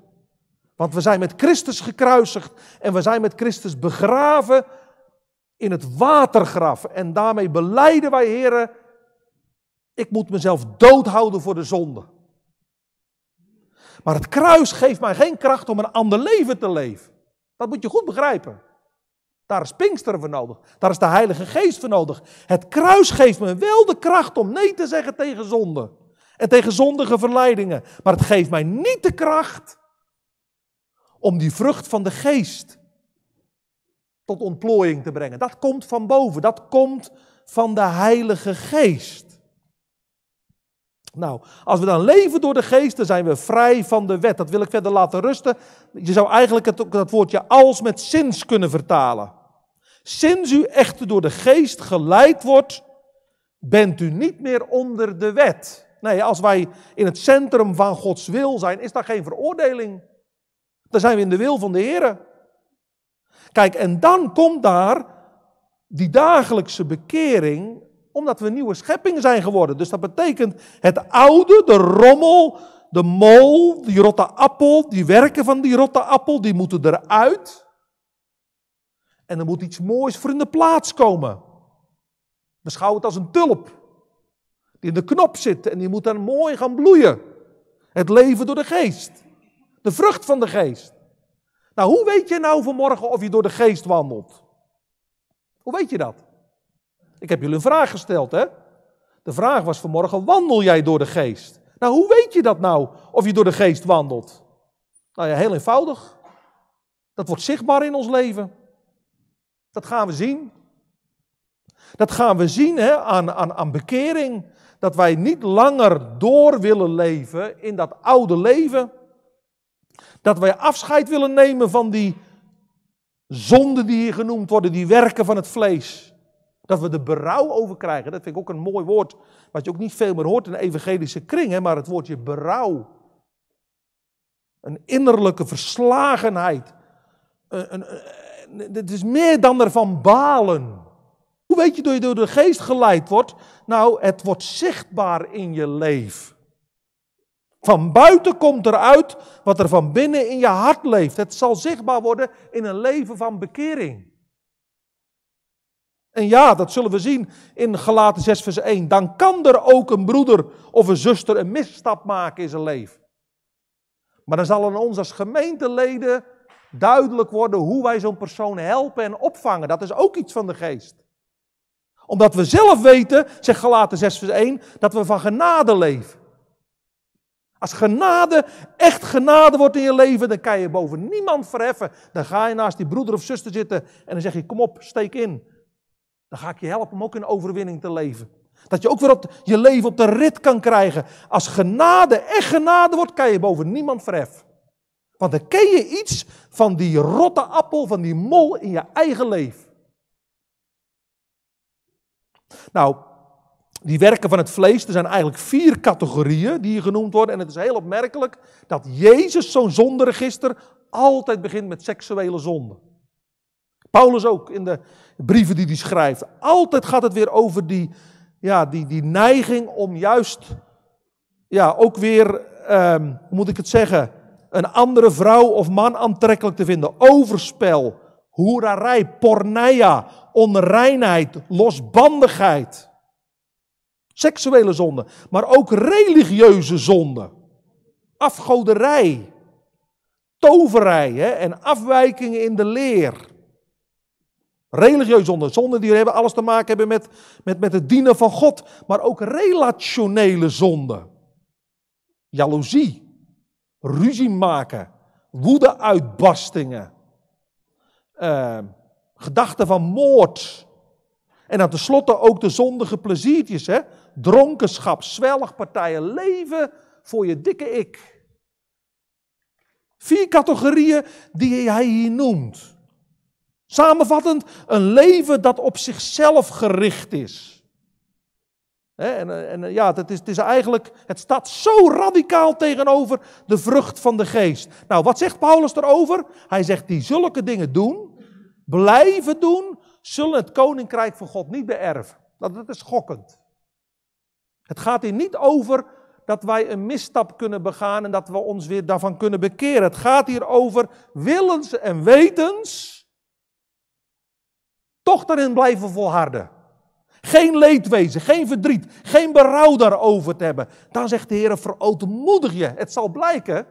Want we zijn met Christus gekruisigd en we zijn met Christus begraven in het watergraf. En daarmee beleiden wij, heren, ik moet mezelf doodhouden voor de zonde. Maar het kruis geeft mij geen kracht om een ander leven te leven. Dat moet je goed begrijpen. Daar is Pinksteren voor nodig. Daar is de Heilige Geest voor nodig. Het kruis geeft me wel de kracht om nee te zeggen tegen zonde. En tegen zondige verleidingen. Maar het geeft mij niet de kracht om die vrucht van de geest tot ontplooiing te brengen. Dat komt van boven, dat komt van de Heilige Geest. Nou, als we dan leven door de geest, dan zijn we vrij van de wet. Dat wil ik verder laten rusten. Je zou eigenlijk het, dat woordje als met sinds kunnen vertalen. Sinds u echter door de geest geleid wordt, bent u niet meer onder de wet. Nee, als wij in het centrum van Gods wil zijn, is daar geen veroordeling. Dan zijn we in de wil van de Here. Kijk, en dan komt daar die dagelijkse bekering, omdat we een nieuwe schepping zijn geworden. Dus dat betekent het oude, de rommel, de mol, die rotte appel, die werken van die rotte appel, die moeten eruit. En er moet iets moois voor in de plaats komen. Beschouw het als een tulp. Die in de knop zit en die moet dan mooi gaan bloeien. Het leven door de geest. De vrucht van de geest. Nou, hoe weet je nou vanmorgen of je door de geest wandelt? Hoe weet je dat? Ik heb jullie een vraag gesteld, hè? De vraag was vanmorgen: wandel jij door de geest? Nou, hoe weet je dat nou of je door de geest wandelt? Nou ja, heel eenvoudig. Dat wordt zichtbaar in ons leven. Dat gaan we zien. Dat gaan we zien hè, aan, aan, aan bekering. Dat wij niet langer door willen leven in dat oude leven. Dat wij afscheid willen nemen van die zonden die hier genoemd worden, die werken van het vlees. Dat we er berouw over krijgen. Dat vind ik ook een mooi woord, wat je ook niet veel meer hoort in de evangelische kringen, maar het woordje berouw. Een innerlijke verslagenheid. het is meer dan ervan balen. Hoe weet je dat je door de geest geleid wordt? Nou, het wordt zichtbaar in je leven. Van buiten komt eruit wat er van binnen in je hart leeft. Het zal zichtbaar worden in een leven van bekering. En ja, dat zullen we zien in Galaten 6 vers 1. Dan kan er ook een broeder of een zuster een misstap maken in zijn leven. Maar dan zal aan ons als gemeenteleden duidelijk worden hoe wij zo'n persoon helpen en opvangen. Dat is ook iets van de geest. Omdat we zelf weten, zegt Galaten 6 vers 1, dat we van genade leven. Als genade, echt genade wordt in je leven, dan kan je boven niemand verheffen. Dan ga je naast die broeder of zuster zitten en dan zeg je, kom op, steek in. Dan ga ik je helpen om ook in overwinning te leven. Dat je ook weer op je leven op de rit kan krijgen. Als genade, echt genade wordt, kan je boven niemand verheffen. Want dan ken je iets van die rotte appel, van die mol in je eigen leven. Nou, die werken van het vlees, er zijn eigenlijk vier categorieën die hier genoemd worden. En het is heel opmerkelijk dat Jezus zo'n zonderegister altijd begint met seksuele zonde. Paulus ook in de brieven die hij schrijft. Altijd gaat het weer over die, ja, die, die neiging om juist, ja, ook weer, ehm, hoe moet ik het zeggen, een andere vrouw of man aantrekkelijk te vinden. Overspel, hoerarij, porneia, onreinheid, losbandigheid. Seksuele zonde, maar ook religieuze zonde. Afgoderij, toverij hè, en afwijkingen in de leer. Religieuze zonde, zonden die hebben alles te maken hebben met, met, met het dienen van God, maar ook relationele zonden, Jaloezie, ruzie maken, Woedeuitbarstingen. Eh, gedachten van moord, en dan tenslotte ook de zondige pleziertjes, hè? dronkenschap, zwelgpartijen, leven voor je dikke ik. Vier categorieën die hij hier noemt. Samenvattend, een leven dat op zichzelf gericht is. en, eh, en, eh, ja, het, is, het, is eigenlijk, het staat zo radicaal tegenover de vrucht van de geest. Nou, wat zegt Paulus erover? Hij zegt, die zulke dingen doen, blijven doen, zullen het koninkrijk van God niet beerven? Nou, dat, is schokkend. Het gaat hier niet over dat wij een misstap kunnen begaan en dat we ons weer daarvan kunnen bekeren. Het gaat hier over willens en wetens toch daarin blijven volharden. Geen leedwezen, geen verdriet, geen berouw daarover te hebben. Dan zegt de Heer, verootmoedig je. Het zal blijken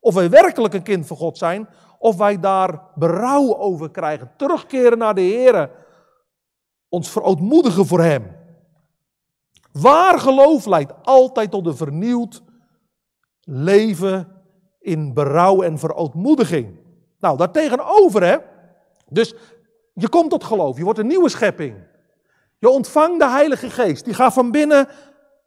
of wij werkelijk een kind van God zijn of wij daar berouw over krijgen. Terugkeren naar de Heer. Ons verootmoedigen voor Hem. Waar geloof leidt altijd tot een vernieuwd leven in berouw en verootmoediging. Nou, daartegenover hè. Dus je komt tot geloof, je wordt een nieuwe schepping. Je ontvangt de Heilige Geest, die gaat van binnen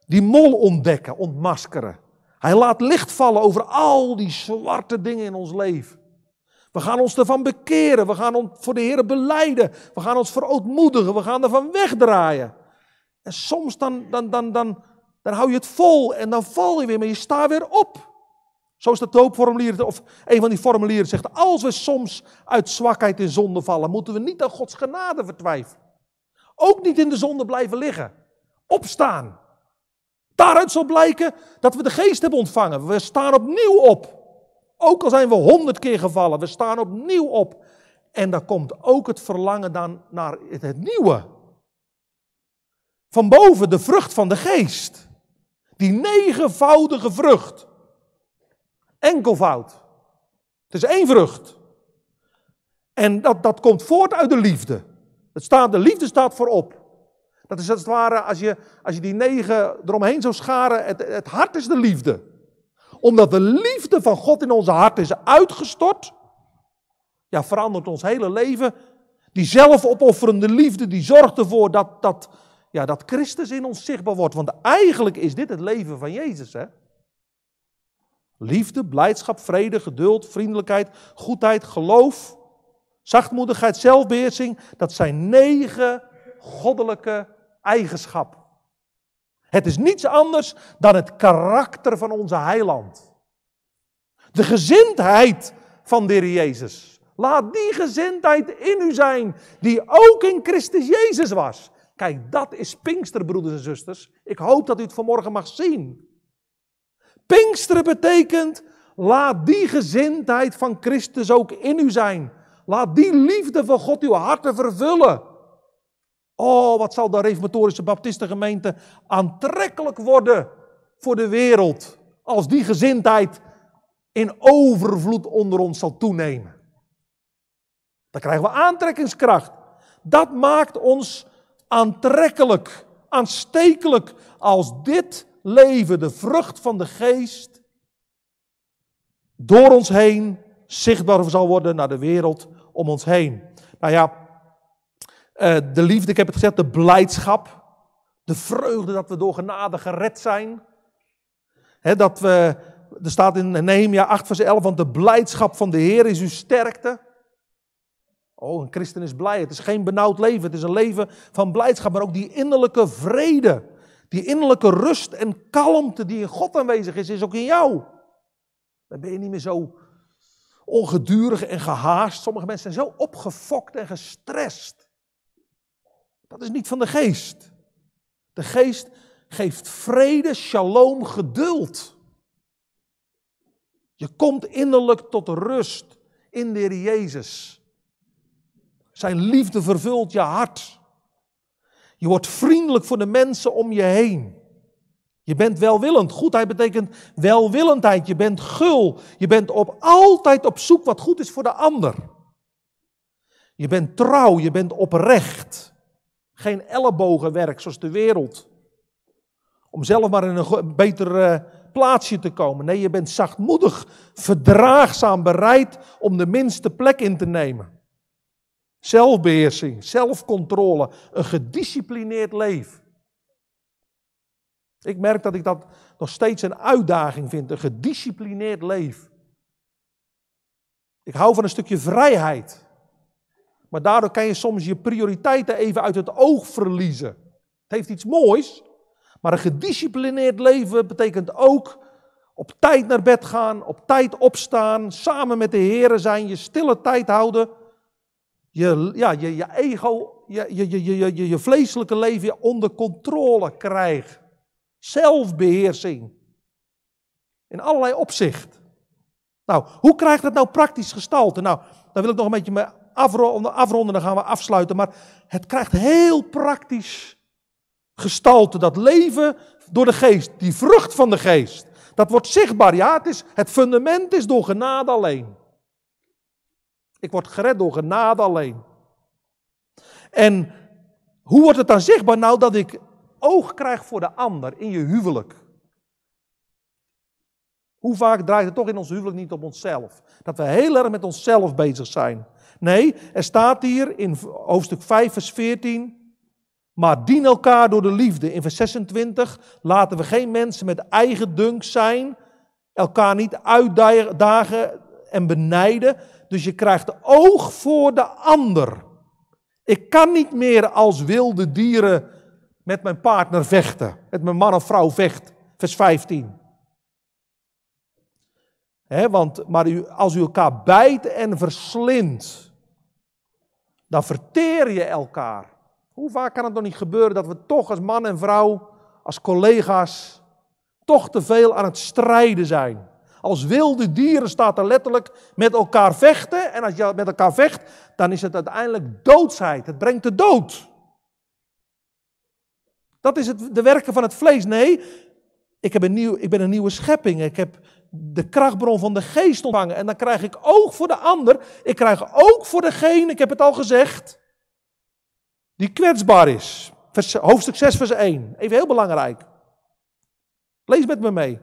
die mol ontdekken, ontmaskeren. Hij laat licht vallen over al die zwarte dingen in ons leven. We gaan ons ervan bekeren. We gaan ons voor de Heer beleiden. We gaan ons verootmoedigen. We gaan ervan wegdraaien. En soms dan, dan, dan, dan, dan hou je het vol en dan val je weer, maar je staat weer op. Zo is de doopformulier, of een van die formulieren zegt, als we soms uit zwakheid in zonde vallen, moeten we niet aan Gods genade vertwijfelen. Ook niet in de zonde blijven liggen. Opstaan. Daaruit zal blijken dat we de geest hebben ontvangen. We staan opnieuw op. Ook al zijn we honderd keer gevallen, we staan opnieuw op. En dan komt ook het verlangen dan naar het nieuwe. Van boven de vrucht van de geest. Die negenvoudige vrucht. Enkelvoud. Het is één vrucht. En dat, dat komt voort uit de liefde. Het staat, de liefde staat voorop. Dat is als het ware, als je, als je die negen eromheen zou scharen, het, het hart is de liefde omdat de liefde van God in onze hart is uitgestort, ja, verandert ons hele leven. Die zelfopofferende liefde, die zorgt ervoor dat, dat, ja, dat Christus in ons zichtbaar wordt. Want eigenlijk is dit het leven van Jezus, hè? Liefde, blijdschap, vrede, geduld, vriendelijkheid, goedheid, geloof, zachtmoedigheid, zelfbeheersing. Dat zijn negen goddelijke eigenschappen. Het is niets anders dan het karakter van onze heiland. De gezindheid van de Heer Jezus. Laat die gezindheid in u zijn, die ook in Christus Jezus was. Kijk, dat is Pinkster, broeders en zusters. Ik hoop dat u het vanmorgen mag zien. Pinkster betekent, laat die gezindheid van Christus ook in u zijn. Laat die liefde van God uw harten vervullen. Oh, wat zal de Reformatorische Baptistengemeente aantrekkelijk worden voor de wereld. Als die gezindheid in overvloed onder ons zal toenemen. Dan krijgen we aantrekkingskracht. Dat maakt ons aantrekkelijk, aanstekelijk. Als dit leven, de vrucht van de geest, door ons heen zichtbaar zal worden naar de wereld om ons heen. Nou ja, eh, de liefde, ik heb het gezegd, de blijdschap. De vreugde dat we door genade gered zijn. dat we, er staat in Nehemia 8 vers 11, want de blijdschap van de Heer is uw sterkte. Oh, een christen is blij. Het is geen benauwd leven. Het is een leven van blijdschap. Maar ook die innerlijke vrede. Die innerlijke rust en kalmte die in God aanwezig is, is ook in jou. Dan ben je niet meer zo ongedurig en gehaast. Sommige mensen zijn zo opgefokt en gestrest. Dat is niet van de geest. De geest geeft vrede, shalom, geduld. Je komt innerlijk tot rust in de Heer Jezus. Zijn liefde vervult je hart. Je wordt vriendelijk voor de mensen om je heen. Je bent welwillend. Goedheid betekent welwillendheid. Je bent gul. Je bent op, altijd op zoek wat goed is voor de ander. Je bent trouw. Je bent oprecht. Geen ellebogenwerk zoals de wereld. Om zelf maar in een beter eh, plaatsje te komen. Nee, je bent zachtmoedig, verdraagzaam bereid om de minste plek in te nemen. Zelfbeheersing, zelfcontrole, een gedisciplineerd leven. Ik merk dat ik dat nog steeds een uitdaging vind, een gedisciplineerd leven. Ik hou van een stukje vrijheid. Maar daardoor kan je soms je prioriteiten even uit het oog verliezen. Het heeft iets moois, maar een gedisciplineerd leven betekent ook op tijd naar bed gaan, op tijd opstaan, samen met de Heeren zijn, je stille tijd houden. Je, ja, je, je ego, je, je, je, je, je vleeselijke leven onder controle krijgt. Zelfbeheersing. In allerlei opzicht. Nou, hoe krijgt dat nou praktisch gestalte? Nou, daar wil ik nog een beetje afronden, afronden, dan gaan we afsluiten. Maar het krijgt heel praktisch gestalte. Dat leven door de geest, die vrucht van de geest. Dat wordt zichtbaar. Ja, het, is, het fundament is door genade alleen. Ik word gered door genade alleen. En hoe wordt het dan zichtbaar? Nou, dat ik oog krijg voor de ander in je huwelijk. Hoe vaak draait het toch in ons huwelijk niet op onszelf? Dat we heel erg met onszelf bezig zijn. Nee, er staat hier in hoofdstuk 5, vers 14. Maar dien elkaar door de liefde. In vers 26 laten we geen mensen met eigen dunk zijn, elkaar niet uitdagen en benijden. Dus je krijgt oog voor de ander. Ik kan niet meer als wilde dieren met mijn partner vechten, met mijn man of vrouw vecht. Vers 15. want, maar u, als u elkaar bijt en verslindt, dan verteer je elkaar. Hoe vaak kan het nog niet gebeuren dat we toch als man en vrouw, als collega's, toch te veel aan het strijden zijn? Als wilde dieren staat er letterlijk met elkaar vechten. En als je met elkaar vecht, dan is het uiteindelijk doodsheid. Het brengt de dood. Dat is het, de werken van het vlees. Nee, ik, heb een nieuw, ik ben een nieuwe schepping. Ik heb de krachtbron van de geest ontvangen. En dan krijg ik oog voor de ander. Ik krijg ook voor degene, ik heb het al gezegd, die kwetsbaar is. Vers, hoofdstuk 6, vers 1. Even heel belangrijk. Lees met me mee.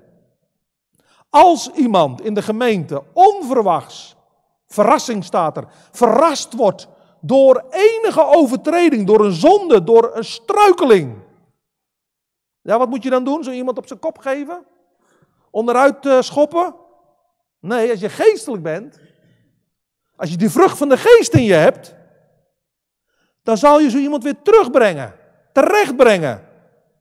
Als iemand in de gemeente onverwachts, verrassing staat er, verrast wordt door enige overtreding, door een zonde, door een struikeling. Ja, wat moet je dan doen? Zo iemand op zijn kop geven? onderuit eh, schoppen? Nee, als je geestelijk bent, als je die vrucht van de geest in je hebt, dan zal je zo iemand weer terugbrengen, terechtbrengen.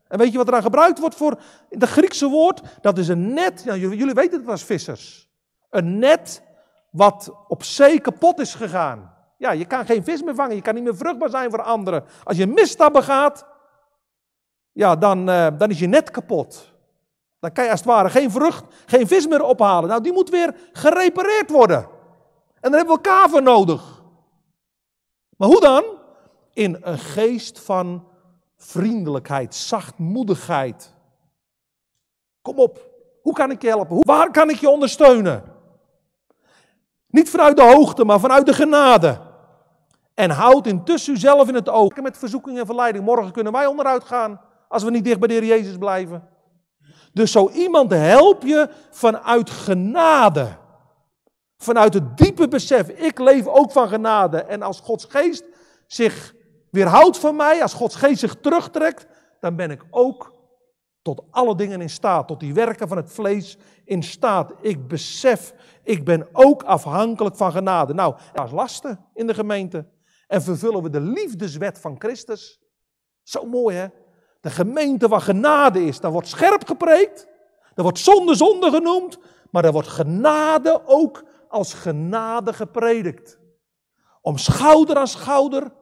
En weet je wat eraan gebruikt wordt voor het Griekse woord? Dat is een net, jullie weten het als vissers. Een net wat op zee kapot is gegaan. Ja, je kan geen vis meer vangen, je kan niet meer vruchtbaar zijn voor anderen. Als je misstappen gaat, ja, dan, eh, dan is je net kapot. Dan kan je als het ware geen vrucht, geen vis meer ophalen. Nou, die moet weer gerepareerd worden. En dan hebben we kaver nodig. Maar hoe dan? In een geest van vriendelijkheid, zachtmoedigheid. Kom op, hoe kan ik je helpen? Waar kan ik je ondersteunen? Niet vanuit de hoogte, maar vanuit de genade. En houd intussen uzelf in het oog. Met verzoeking en verleiding. Morgen kunnen wij onderuit gaan als we niet dicht bij de Heer Jezus blijven. Dus zo iemand help je vanuit genade. Vanuit het diepe besef, ik leef ook van genade. En als Gods geest zich weerhoudt van mij, als Gods geest zich terugtrekt, dan ben ik ook tot alle dingen in staat, tot die werken van het vlees in staat. Ik besef, ik ben ook afhankelijk van genade. Nou, dat is lasten in de gemeente. En vervullen we de liefdeswet van Christus. Zo mooi hè. De gemeente waar genade is, daar wordt scherp gepreekt. Daar wordt zonde zonde genoemd. Maar daar wordt genade ook als genade gepredikt. Om schouder aan schouder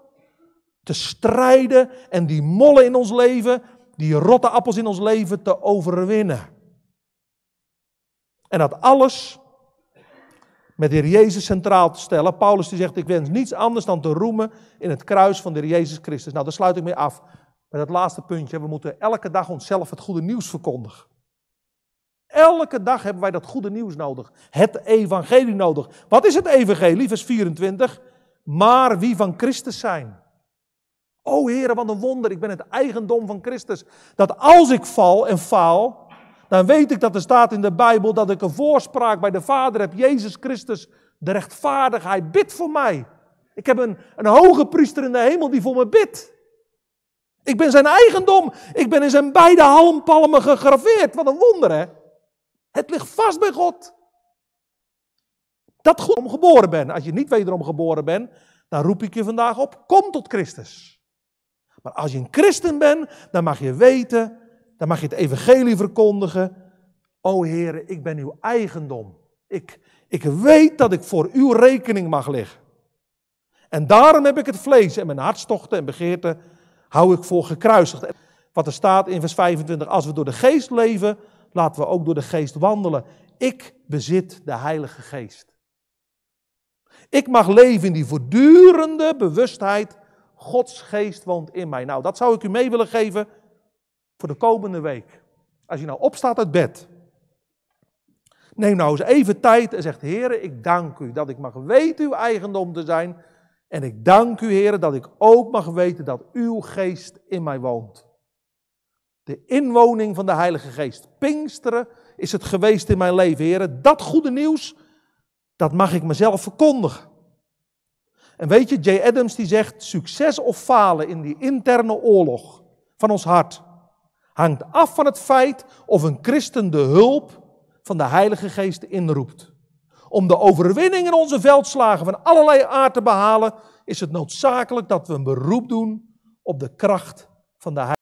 te strijden en die mollen in ons leven, die rotte appels in ons leven te overwinnen. En dat alles met de Heer Jezus centraal te stellen. Paulus die zegt, ik wens niets anders dan te roemen in het kruis van de Heer Jezus Christus. Nou, daar sluit ik mee af. Met dat laatste puntje, we moeten elke dag onszelf het goede nieuws verkondigen. Elke dag hebben wij dat goede nieuws nodig. Het evangelie nodig. Wat is het evangelie? Vers 24. Maar wie van Christus zijn. O Heere, wat een wonder. Ik ben het eigendom van Christus. Dat als ik val en faal, dan weet ik dat er staat in de Bijbel dat ik een voorspraak bij de Vader heb. Jezus Christus, de rechtvaardigheid, bidt voor mij. Ik heb een, een hoge priester in de hemel die voor me bidt. Ik ben zijn eigendom. Ik ben in zijn beide halmpalmen gegraveerd. Wat een wonder, hè? Het ligt vast bij God. Dat goed om geboren ben. Als je niet wederom geboren bent, dan roep ik je vandaag op: kom tot Christus. Maar als je een christen bent, dan mag je weten, dan mag je het evangelie verkondigen. O Heer, ik ben uw eigendom. Ik, ik weet dat ik voor uw rekening mag liggen. En daarom heb ik het vlees en mijn hartstochten en begeerten hou ik voor gekruisigd. Wat er staat in vers 25, als we door de geest leven, laten we ook door de geest wandelen. Ik bezit de Heilige Geest. Ik mag leven in die voortdurende bewustheid, Gods geest woont in mij. Nou, dat zou ik u mee willen geven voor de komende week. Als je nou opstaat uit bed, neem nou eens even tijd en zegt, Heer, ik dank u dat ik mag weten uw eigendom te zijn en ik dank u, Heer, dat ik ook mag weten dat uw geest in mij woont. De inwoning van de Heilige Geest. Pinksteren is het geweest in mijn leven, Heer. Dat goede nieuws, dat mag ik mezelf verkondigen. En weet je, Jay Adams die zegt, succes of falen in die interne oorlog van ons hart hangt af van het feit of een christen de hulp van de Heilige Geest inroept om de overwinning in onze veldslagen van allerlei aard te behalen, is het noodzakelijk dat we een beroep doen op de kracht van de